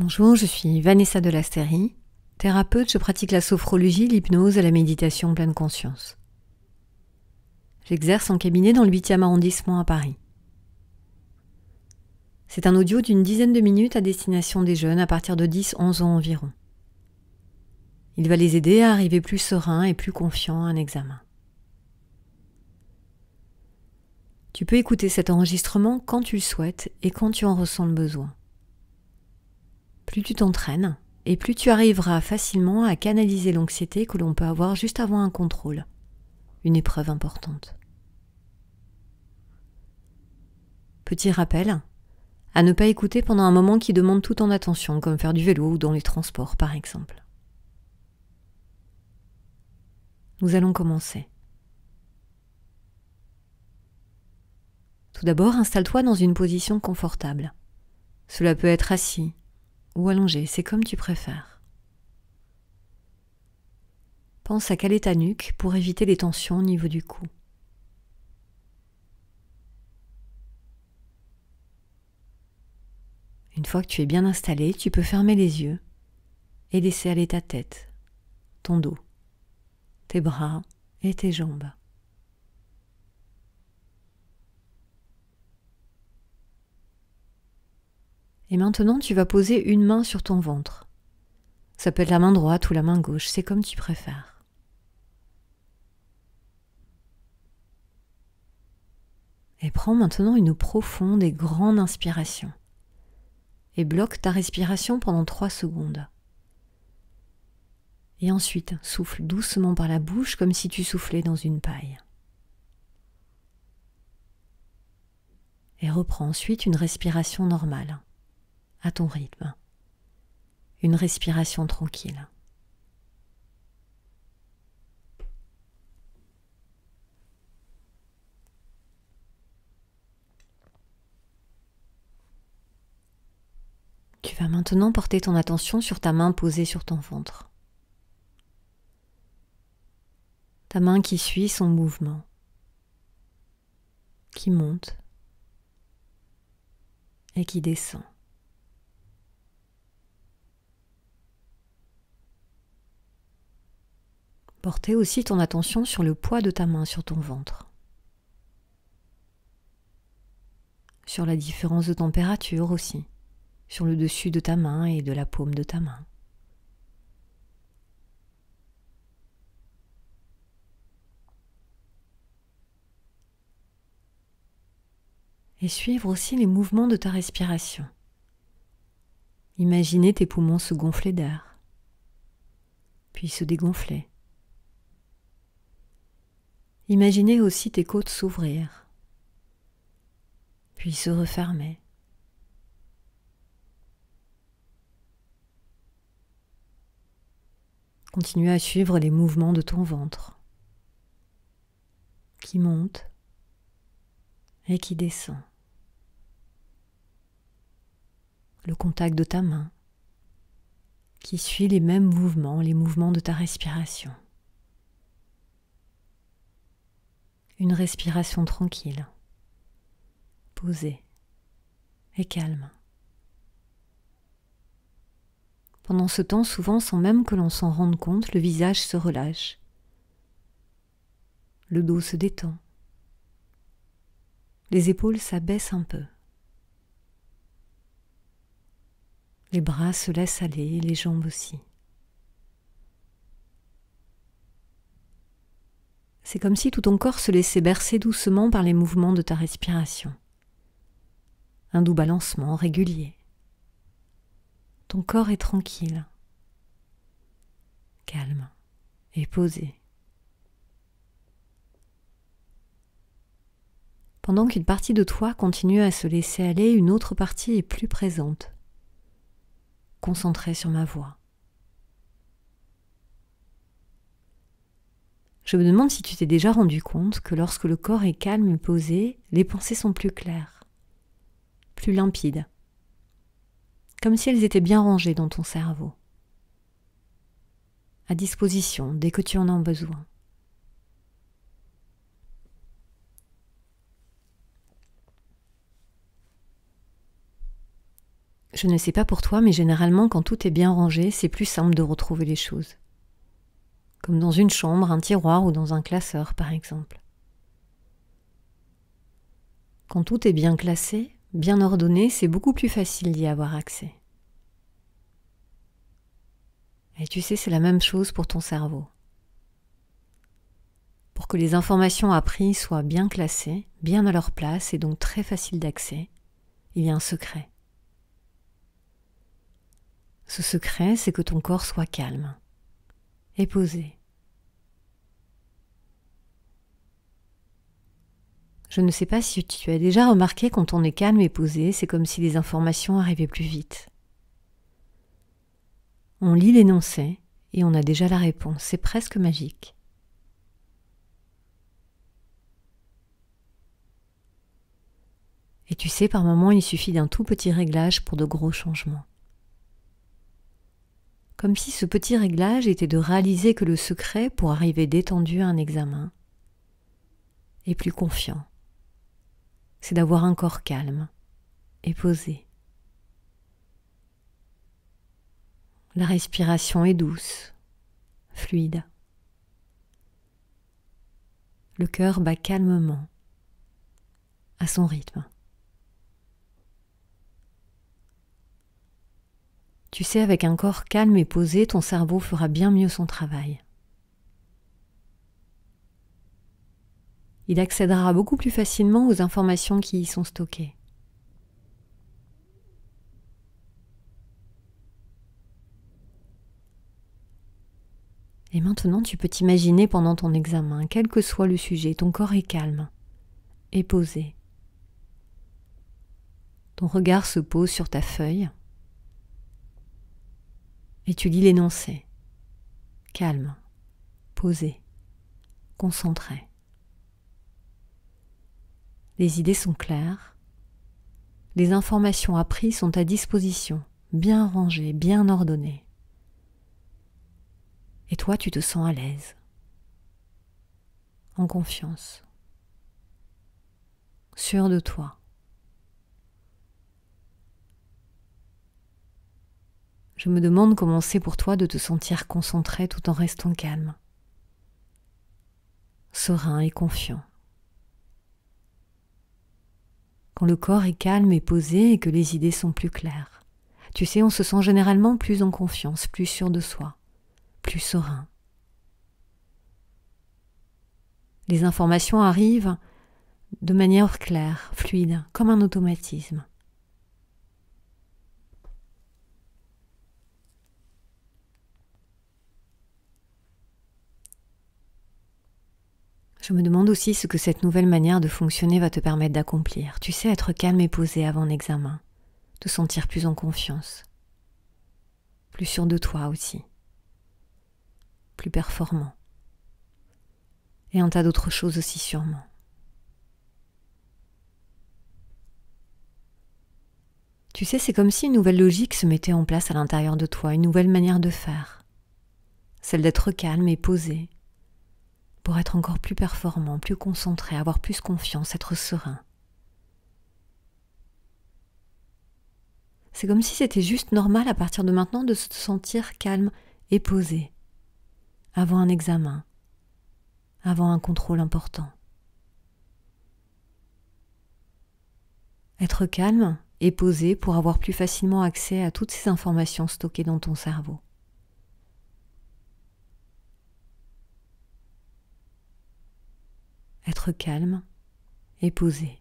Bonjour, je suis Vanessa de thérapeute, je pratique la sophrologie, l'hypnose et la méditation pleine conscience. J'exerce en cabinet dans le 8e arrondissement à Paris. C'est un audio d'une dizaine de minutes à destination des jeunes à partir de 10-11 ans environ. Il va les aider à arriver plus serein et plus confiant à un examen. Tu peux écouter cet enregistrement quand tu le souhaites et quand tu en ressens le besoin plus tu t'entraînes et plus tu arriveras facilement à canaliser l'anxiété que l'on peut avoir juste avant un contrôle, une épreuve importante. Petit rappel, à ne pas écouter pendant un moment qui demande tout ton attention, comme faire du vélo ou dans les transports par exemple. Nous allons commencer. Tout d'abord, installe-toi dans une position confortable. Cela peut être assis, ou allongé, c'est comme tu préfères. Pense à caler ta nuque pour éviter les tensions au niveau du cou. Une fois que tu es bien installé, tu peux fermer les yeux et laisser aller ta tête, ton dos, tes bras et tes jambes. Et maintenant, tu vas poser une main sur ton ventre. Ça peut être la main droite ou la main gauche, c'est comme tu préfères. Et prends maintenant une profonde et grande inspiration. Et bloque ta respiration pendant 3 secondes. Et ensuite, souffle doucement par la bouche comme si tu soufflais dans une paille. Et reprends ensuite une respiration normale à ton rythme. Une respiration tranquille. Tu vas maintenant porter ton attention sur ta main posée sur ton ventre. Ta main qui suit son mouvement, qui monte et qui descend. Portez aussi ton attention sur le poids de ta main sur ton ventre, sur la différence de température aussi, sur le dessus de ta main et de la paume de ta main. Et suivre aussi les mouvements de ta respiration. Imaginez tes poumons se gonfler d'air, puis se dégonfler. Imaginez aussi tes côtes s'ouvrir, puis se refermer. Continue à suivre les mouvements de ton ventre qui monte et qui descend. Le contact de ta main qui suit les mêmes mouvements, les mouvements de ta respiration. une respiration tranquille, posée et calme. Pendant ce temps, souvent sans même que l'on s'en rende compte, le visage se relâche, le dos se détend, les épaules s'abaissent un peu. Les bras se laissent aller, les jambes aussi. C'est comme si tout ton corps se laissait bercer doucement par les mouvements de ta respiration. Un doux balancement régulier. Ton corps est tranquille, calme et posé. Pendant qu'une partie de toi continue à se laisser aller, une autre partie est plus présente, concentrée sur ma voix. Je me demande si tu t'es déjà rendu compte que lorsque le corps est calme et posé, les pensées sont plus claires, plus limpides, comme si elles étaient bien rangées dans ton cerveau, à disposition dès que tu en as besoin. Je ne sais pas pour toi, mais généralement quand tout est bien rangé, c'est plus simple de retrouver les choses comme dans une chambre, un tiroir ou dans un classeur par exemple. Quand tout est bien classé, bien ordonné, c'est beaucoup plus facile d'y avoir accès. Et tu sais, c'est la même chose pour ton cerveau. Pour que les informations apprises soient bien classées, bien à leur place et donc très faciles d'accès, il y a un secret. Ce secret, c'est que ton corps soit calme et posé. Je ne sais pas si tu as déjà remarqué quand on est calme et posé, c'est comme si les informations arrivaient plus vite. On lit l'énoncé et on a déjà la réponse, c'est presque magique. Et tu sais, par moments, il suffit d'un tout petit réglage pour de gros changements. Comme si ce petit réglage était de réaliser que le secret pour arriver détendu à un examen est plus confiant c'est d'avoir un corps calme et posé. La respiration est douce, fluide. Le cœur bat calmement, à son rythme. Tu sais, avec un corps calme et posé, ton cerveau fera bien mieux son travail. il accédera beaucoup plus facilement aux informations qui y sont stockées. Et maintenant, tu peux t'imaginer pendant ton examen, quel que soit le sujet, ton corps est calme et posé. Ton regard se pose sur ta feuille et tu lis l'énoncé, calme, posé, concentré. Les idées sont claires. Les informations apprises sont à disposition, bien rangées, bien ordonnées. Et toi, tu te sens à l'aise, en confiance, sûr de toi. Je me demande comment c'est pour toi de te sentir concentré tout en restant calme, serein et confiant. quand le corps est calme et posé et que les idées sont plus claires. Tu sais, on se sent généralement plus en confiance, plus sûr de soi, plus serein. Les informations arrivent de manière claire, fluide, comme un automatisme. Je me demande aussi ce que cette nouvelle manière de fonctionner va te permettre d'accomplir. Tu sais, être calme et posé avant l'examen, te sentir plus en confiance, plus sûr de toi aussi, plus performant, et un tas d'autres choses aussi sûrement. Tu sais, c'est comme si une nouvelle logique se mettait en place à l'intérieur de toi, une nouvelle manière de faire, celle d'être calme et posé, pour être encore plus performant, plus concentré, avoir plus confiance, être serein. C'est comme si c'était juste normal à partir de maintenant de se sentir calme et posé avant un examen, avant un contrôle important. Être calme et posé pour avoir plus facilement accès à toutes ces informations stockées dans ton cerveau. être calme et posé.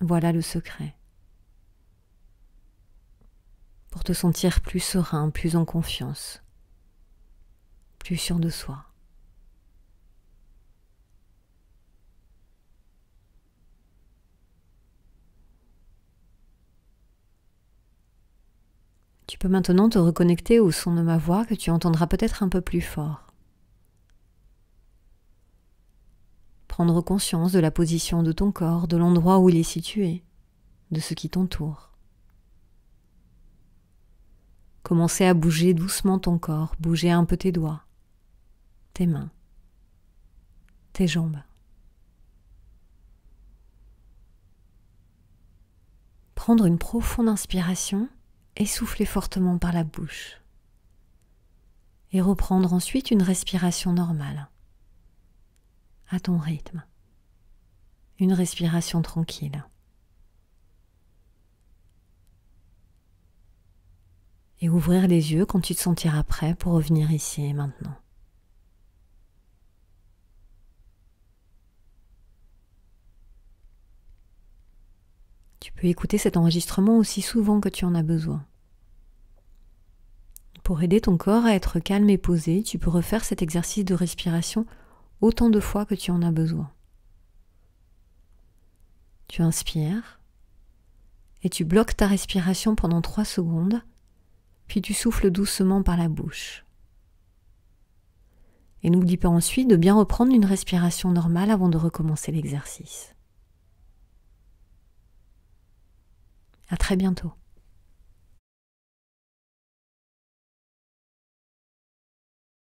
Voilà le secret. Pour te sentir plus serein, plus en confiance, plus sûr de soi. Tu peux maintenant te reconnecter au son de ma voix que tu entendras peut-être un peu plus fort. prendre conscience de la position de ton corps, de l'endroit où il est situé, de ce qui t'entoure. Commencez à bouger doucement ton corps, bouger un peu tes doigts, tes mains, tes jambes. Prendre une profonde inspiration essouffler fortement par la bouche. Et reprendre ensuite une respiration normale à ton rythme. Une respiration tranquille. Et ouvrir les yeux quand tu te sentiras prêt pour revenir ici et maintenant. Tu peux écouter cet enregistrement aussi souvent que tu en as besoin. Pour aider ton corps à être calme et posé, tu peux refaire cet exercice de respiration autant de fois que tu en as besoin. Tu inspires et tu bloques ta respiration pendant 3 secondes, puis tu souffles doucement par la bouche. Et n'oublie pas ensuite de bien reprendre une respiration normale avant de recommencer l'exercice. À très bientôt.